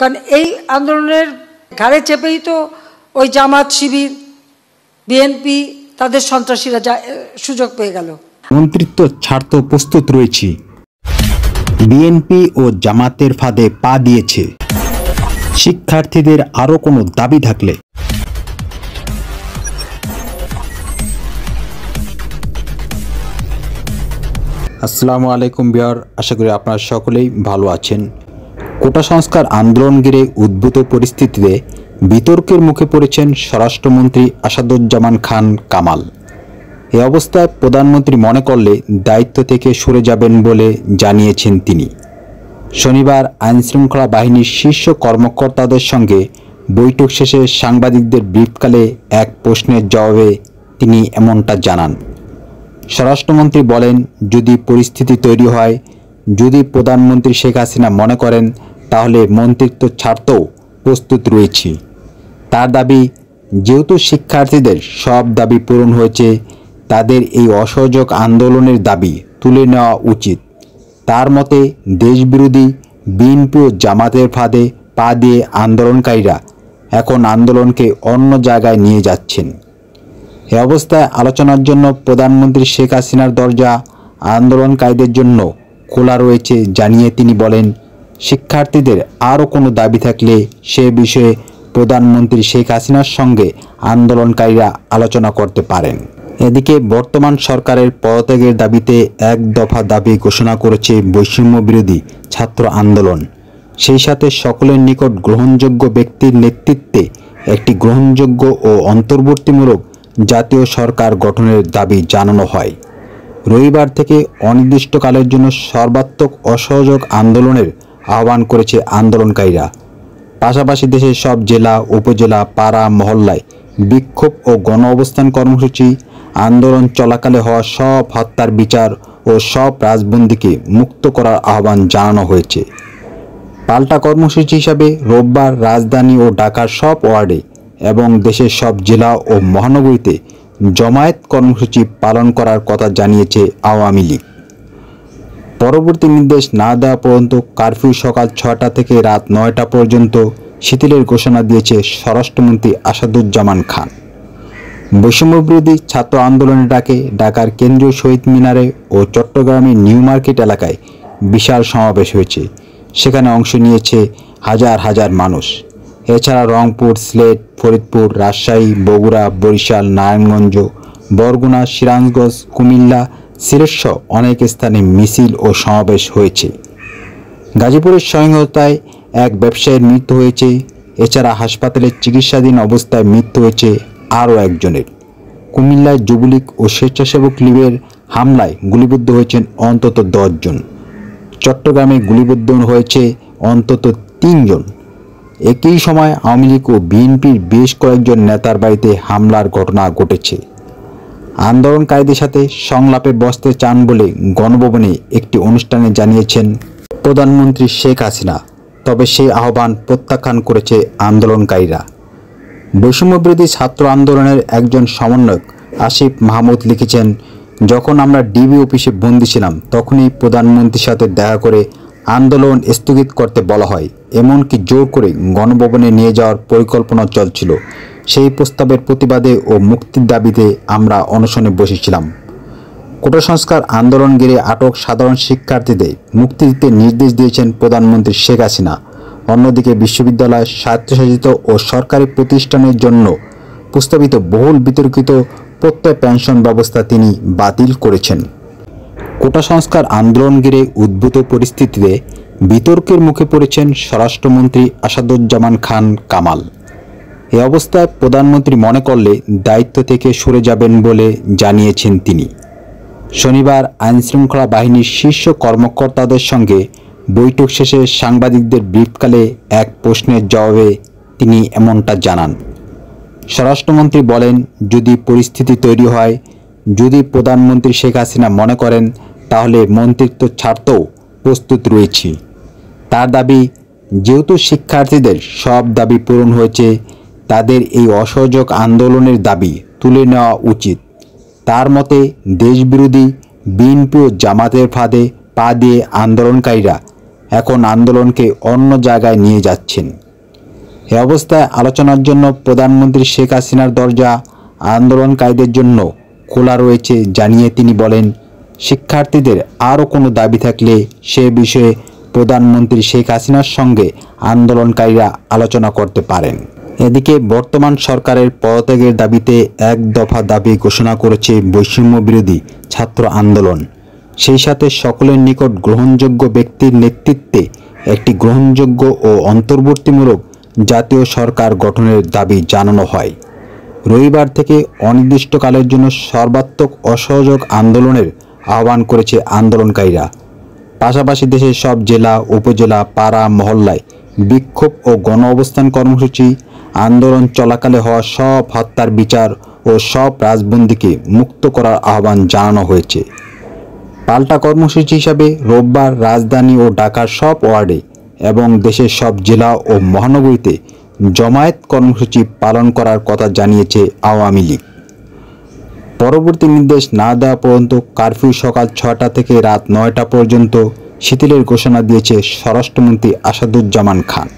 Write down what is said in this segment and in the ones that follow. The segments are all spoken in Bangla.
কারণ এই আন্দোলনের ঘাড়ে চেপেই তো ওই জামাত শিবির বিএনপি তাদের সন্ত্রাসীরা সুযোগ পেয়ে গেল মন্ত্রিত্ব তো প্রস্তুত রয়েছে বিএনপি ও জামাতের ফাঁদে পা দিয়েছে শিক্ষার্থীদের আরও কোনো দাবি থাকলে আসসালামু আলাইকুম বিয়ার আশা করি আপনারা সকলেই ভালো আছেন কোটা সংস্কার আন্দোলন ঘিরে উদ্ভূত পরিস্থিতিতে বিতর্কের মুখে পড়েছেন স্বরাষ্ট্রমন্ত্রী আসাদুজ্জামান খান কামাল এ অবস্থায় প্রধানমন্ত্রী মনে করলে দায়িত্ব থেকে সরে যাবেন বলে জানিয়েছেন তিনি শনিবার আইনশৃঙ্খলা বাহিনীর শীর্ষ কর্মকর্তাদের সঙ্গে বৈঠক শেষে সাংবাদিকদের ব্রিফকালে এক প্রশ্নের জবাবে তিনি এমনটা জানান স্বরাষ্ট্রমন্ত্রী বলেন যদি পরিস্থিতি তৈরি হয় যদি প্রধানমন্ত্রী শেখ হাসিনা মনে করেন তাহলে মন্ত্রিত্ব ছাড়তেও প্রস্তুত রয়েছি তার দাবি যেহেতু শিক্ষার্থীদের সব দাবি পূরণ হয়েছে তাদের এই অসহযোগ আন্দোলনের দাবি তুলে নেওয়া উচিত তার মতে দেশবিরোধী বিএনপি ও জামাতের ফাঁদে পা দিয়ে আন্দোলনকারীরা এখন আন্দোলনকে অন্য জায়গায় নিয়ে যাচ্ছেন এ অবস্থায় আলোচনার জন্য প্রধানমন্ত্রী শেখ হাসিনার দরজা আন্দোলনকারীদের জন্য খোলা রয়েছে জানিয়ে তিনি বলেন শিক্ষার্থীদের আরও কোনো দাবি থাকলে সে বিষয়ে প্রধানমন্ত্রী শেখ হাসিনার সঙ্গে আন্দোলনকারীরা আলোচনা করতে পারেন এদিকে বর্তমান সরকারের পদত্যাগের দাবিতে এক দফা দাবি ঘোষণা করেছে বৈষম্য বিরোধী ছাত্র আন্দোলন সেই সাথে সকলের নিকট গ্রহণযোগ্য ব্যক্তির নেতৃত্বে একটি গ্রহণযোগ্য ও অন্তর্বর্তীমূলক জাতীয় সরকার গঠনের দাবি জানানো হয় রবিবার থেকে অনির্দিষ্টকালের জন্য সর্বাত্মক অসহযোগ আন্দোলনের আহ্বান করেছে আন্দোলনকারীরা পাশাপাশি দেশের সব জেলা উপজেলা পাড়া মহল্লায় বিক্ষোভ ও গণ অবস্থান কর্মসূচি আন্দোলন চলাকালে হওয়া সব হত্যার বিচার ও সব রাজবন্দীকে মুক্ত করার আহ্বান জানানো হয়েছে পাল্টা কর্মসূচি হিসাবে রোববার রাজধানী ও ঢাকার সব ওয়ার্ডে এবং দেশের সব জেলা ও মহানগরীতে জমায়েত কর্মসূচি পালন করার কথা জানিয়েছে আওয়ামী লীগ পরবর্তী নির্দেশ না দেওয়া পর্যন্ত কারফিউ সকাল ছটা থেকে রাত নয়টা পর্যন্ত শিথিলের ঘোষণা দিয়েছে স্বরাষ্ট্রমন্ত্রী আসাদুজ্জামান খান বৈষম্যবিরোধী ছাত্র আন্দোলনের ডাকে ঢাকার কেন্দ্রীয় শহীদ মিনারে ও চট্টগ্রামের নিউ মার্কেট এলাকায় বিশাল সমাবেশ হয়েছে সেখানে অংশ নিয়েছে হাজার হাজার মানুষ এছাড়া রংপুর সিলেট ফরিদপুর রাজশাহী বগুড়া বরিশাল নারায়ণগঞ্জ বরগুনা সিরাজগঞ্জ কুমিল্লা শীর্ষ অনেক স্থানে মিছিল ও সমাবেশ হয়েছে গাজীপুরের সহিংসতায় এক ব্যবসায়ীর মৃত্যু হয়েছে এছাড়া হাসপাতালে চিকিৎসাধীন অবস্থায় মৃত্যু হয়েছে আরও একজনের কুমিল্লায় যুবলীগ ও স্বেচ্ছাসেবক লীগের হামলায় গুলিবিদ্ধ হয়েছেন অন্তত দশজন চট্টগ্রামে গুলিবিদ্ধ হয়েছে অন্তত তিনজন একই সময় আওয়ামী লীগ ও বিএনপির বেশ কয়েকজন নেতার বাড়িতে হামলার ঘটনা ঘটেছে আন্দোলনকারীদের সাথে সংলাপে বসতে চান বলে গণভবনে একটি অনুষ্ঠানে জানিয়েছেন প্রধানমন্ত্রী শেখ হাসিনা তবে সেই আহ্বান প্রত্যাখ্যান করেছে আন্দোলনকারীরা বৈষম্যবিরোধী ছাত্র আন্দোলনের একজন সমন্বয়ক আসিফ মাহমুদ লিখেছেন যখন আমরা ডিবি অফিসে বন্দি ছিলাম তখনই প্রধানমন্ত্রীর সাথে দেখা করে আন্দোলন স্থগিত করতে বলা হয় এমনকি জোর করে গণভবনে নিয়ে যাওয়ার পরিকল্পনা চলছিল সেই প্রস্তাবের প্রতিবাদে ও মুক্তির দাবিতে আমরা অনশনে বসেছিলাম কোটা সংস্কার আন্দোলন ঘিরে আটক সাধারণ শিক্ষার্থীদের মুক্তি দিতে নির্দেশ দিয়েছেন প্রধানমন্ত্রী শেখ হাসিনা অন্যদিকে বিশ্ববিদ্যালয় স্বায়ত্তশাসিত ও সরকারি প্রতিষ্ঠানের জন্য প্রস্তাবিত বহুল বিতর্কিত প্রত্যয় পেনশন ব্যবস্থা তিনি বাতিল করেছেন কোটা সংস্কার আন্দোলন ঘিরে উদ্ভূত পরিস্থিতিতে বিতর্কের মুখে পড়েছেন স্বরাষ্ট্রমন্ত্রী আসাদুজ্জামান খান কামাল এ অবস্থায় প্রধানমন্ত্রী মনে করলে দায়িত্ব থেকে সরে যাবেন বলে জানিয়েছেন তিনি শনিবার আইনশৃঙ্খলা বাহিনীর শীর্ষ কর্মকর্তাদের সঙ্গে বৈঠক শেষে সাংবাদিকদের ব্রিফকালে এক প্রশ্নের জবাবে তিনি এমনটা জানান স্বরাষ্ট্রমন্ত্রী বলেন যদি পরিস্থিতি তৈরি হয় যদি প্রধানমন্ত্রী শেখ হাসিনা মনে করেন তাহলে মন্ত্রিত্ব ছাড়তেও প্রস্তুত রয়েছি তার দাবি যেহেতু শিক্ষার্থীদের সব দাবি পূরণ হয়েছে তাদের এই অসহযোগ আন্দোলনের দাবি তুলে নেওয়া উচিত তার মতে দেশবিরোধী বিএনপি ও জামাতের ফাঁদে পা দিয়ে আন্দোলনকারীরা এখন আন্দোলনকে অন্য জায়গায় নিয়ে যাচ্ছেন এ অবস্থায় আলোচনার জন্য প্রধানমন্ত্রী শেখ হাসিনার দরজা আন্দোলনকারীদের জন্য খোলা রয়েছে জানিয়ে তিনি বলেন শিক্ষার্থীদের আরও কোনো দাবি থাকলে সে বিষয়ে প্রধানমন্ত্রী শেখ হাসিনার সঙ্গে আন্দোলনকারীরা আলোচনা করতে পারেন এদিকে বর্তমান সরকারের পদত্যাগের দাবিতে এক দফা দাবি ঘোষণা করেছে বৈষম্য বিরোধী ছাত্র আন্দোলন সেই সাথে সকলের নিকট গ্রহণযোগ্য ব্যক্তির নেতৃত্বে একটি গ্রহণযোগ্য ও অন্তর্বর্তীমূলক জাতীয় সরকার গঠনের দাবি জানানো হয় রবিবার থেকে অনির্দিষ্টকালের জন্য সর্বাত্মক অসহযোগ আন্দোলনের আহ্বান করেছে আন্দোলনকারীরা পাশাপাশি দেশের সব জেলা উপজেলা পাড়া মহল্লায় বিক্ষোভ ও গণ অবস্থান কর্মসূচি আন্দোলন চলাকালে হওয়া সব হত্যার বিচার ও সব রাজবন্দীকে মুক্ত করার আহ্বান জানানো হয়েছে পাল্টা কর্মসূচি হিসাবে রোববার রাজধানী ও ঢাকার সব ওয়ার্ডে এবং দেশের সব জেলা ও মহানগরীতে জমায়েত কর্মসূচি পালন করার কথা জানিয়েছে আওয়ামী লীগ পরবর্তী নির্দেশ না দেওয়া পর্যন্ত কারফিউ সকাল ছটা থেকে রাত নয়টা পর্যন্ত শিথিলের ঘোষণা দিয়েছে স্বরাষ্ট্রমন্ত্রী আসাদুজ্জামান খান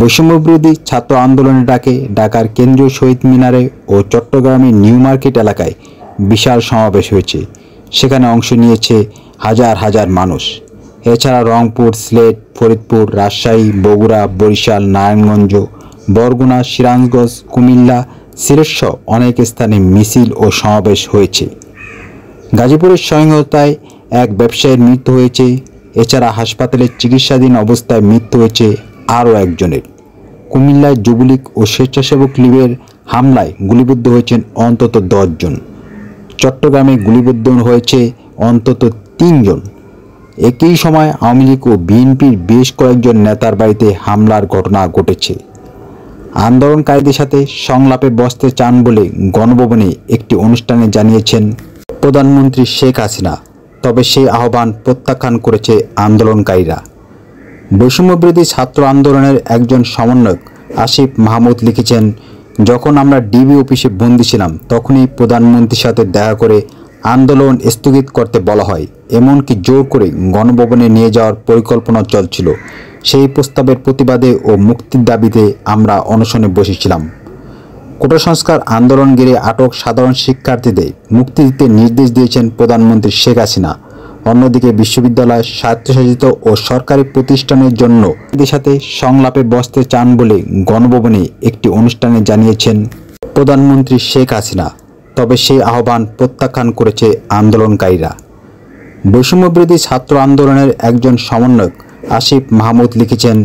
বৈষম্যবিরোধী ছাত্র আন্দোলনের ডাকে ঢাকার কেন্দ্রীয় শহীদ মিনারে ও চট্টগ্রামের নিউ মার্কেট এলাকায় বিশাল সমাবেশ হয়েছে সেখানে অংশ নিয়েছে হাজার হাজার মানুষ এছাড়া রংপুর সিলেট ফরিদপুর রাজশাহী বগুড়া বরিশাল নারায়ণগঞ্জ বরগুনা সিরাজগঞ্জ কুমিল্লা সিলেটসহ অনেক স্থানে মিছিল ও সমাবেশ হয়েছে গাজীপুরের সহিংসতায় এক ব্যবসায়ীর মৃত্যু হয়েছে এছাড়া হাসপাতালে চিকিৎসাধীন অবস্থায় মৃত্যু হয়েছে আরও একজনের কুমিল্লায় যুবলীগ ও স্বেচ্ছাসেবক লীগের হামলায় গুলিবিদ্ধ হয়েছেন অন্তত দশজন চট্টগ্রামে গুলিবিদ্ধ হয়েছে অন্তত তিনজন একই সময় আওয়ামী লীগ ও বিএনপির বেশ কয়েকজন নেতার বাড়িতে হামলার ঘটনা ঘটেছে আন্দোলনকারীদের সাথে সংলাপে বসতে চান বলে গণভবনে একটি অনুষ্ঠানে জানিয়েছেন প্রধানমন্ত্রী শেখ হাসিনা তবে সেই আহ্বান প্রত্যাখ্যান করেছে আন্দোলনকারীরা বৈষম্যবৃদ্ধি ছাত্র আন্দোলনের একজন সমন্বয়ক আসিফ মাহমুদ লিখেছেন যখন আমরা ডিবি অফিসে বন্দি ছিলাম তখনই প্রধানমন্ত্রীর সাথে দেখা করে আন্দোলন স্থগিত করতে বলা হয় এমনকি জোর করে গণভবনে নিয়ে যাওয়ার পরিকল্পনা চলছিল সেই প্রস্তাবের প্রতিবাদে ও মুক্তির দাবিতে আমরা অনশনে বসেছিলাম কুটসংস্কার আন্দোলন ঘিরে আটক সাধারণ শিক্ষার্থীদের মুক্তি দিতে নির্দেশ দিয়েছেন প্রধানমন্ত্রী শেখ হাসিনা অন্যদিকে বিশ্ববিদ্যালয় স্বায়ত্তশাসিত ও সরকারি প্রতিষ্ঠানের জন্য এদের সাথে সংলাপে বসতে চান বলে গণভবনে একটি অনুষ্ঠানে জানিয়েছেন প্রধানমন্ত্রী শেখ হাসিনা তবে সেই আহ্বান প্রত্যাখ্যান করেছে আন্দোলনকারীরা বৈষম্যবিরোধী ছাত্র আন্দোলনের একজন সমন্বয়ক আসিফ মাহমুদ লিখেছেন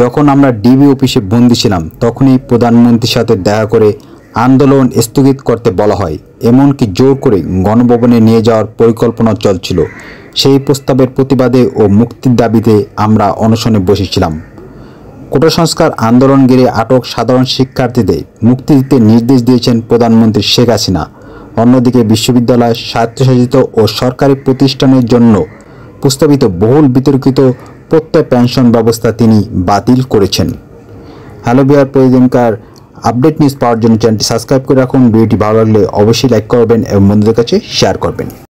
যখন আমরা ডিবি অফিসে বন্দি ছিলাম তখনই প্রধানমন্ত্রীর সাথে দেখা করে আন্দোলন স্থগিত করতে বলা হয় এমনকি জোর করে গণভবনে নিয়ে যাওয়ার পরিকল্পনা চলছিল সেই প্রস্তাবের প্রতিবাদে ও মুক্তির দাবিতে আমরা অনশনে বসেছিলাম কোটা আন্দোলন ঘিরে আটক সাধারণ শিক্ষার্থীদের মুক্তি দিতে নির্দেশ দিয়েছেন প্রধানমন্ত্রী শেখ হাসিনা অন্যদিকে বিশ্ববিদ্যালয় স্বায়ত্তশাসিত ও সরকারি প্রতিষ্ঠানের জন্য প্রস্তাবিত বহুল বিতর্কিত প্রত্যয় পেনশন ব্যবস্থা তিনি বাতিল করেছেন হ্যালোবিয়ার প্রেজেন্টকার আপডেট নিউজ পাওয়ার জন্য চ্যানেলটি সাবস্ক্রাইব করে রাখুন ভিডিওটি ভালো লাগলে অবশ্যই লাইক করবেন এবং বন্ধুদের কাছে শেয়ার করবেন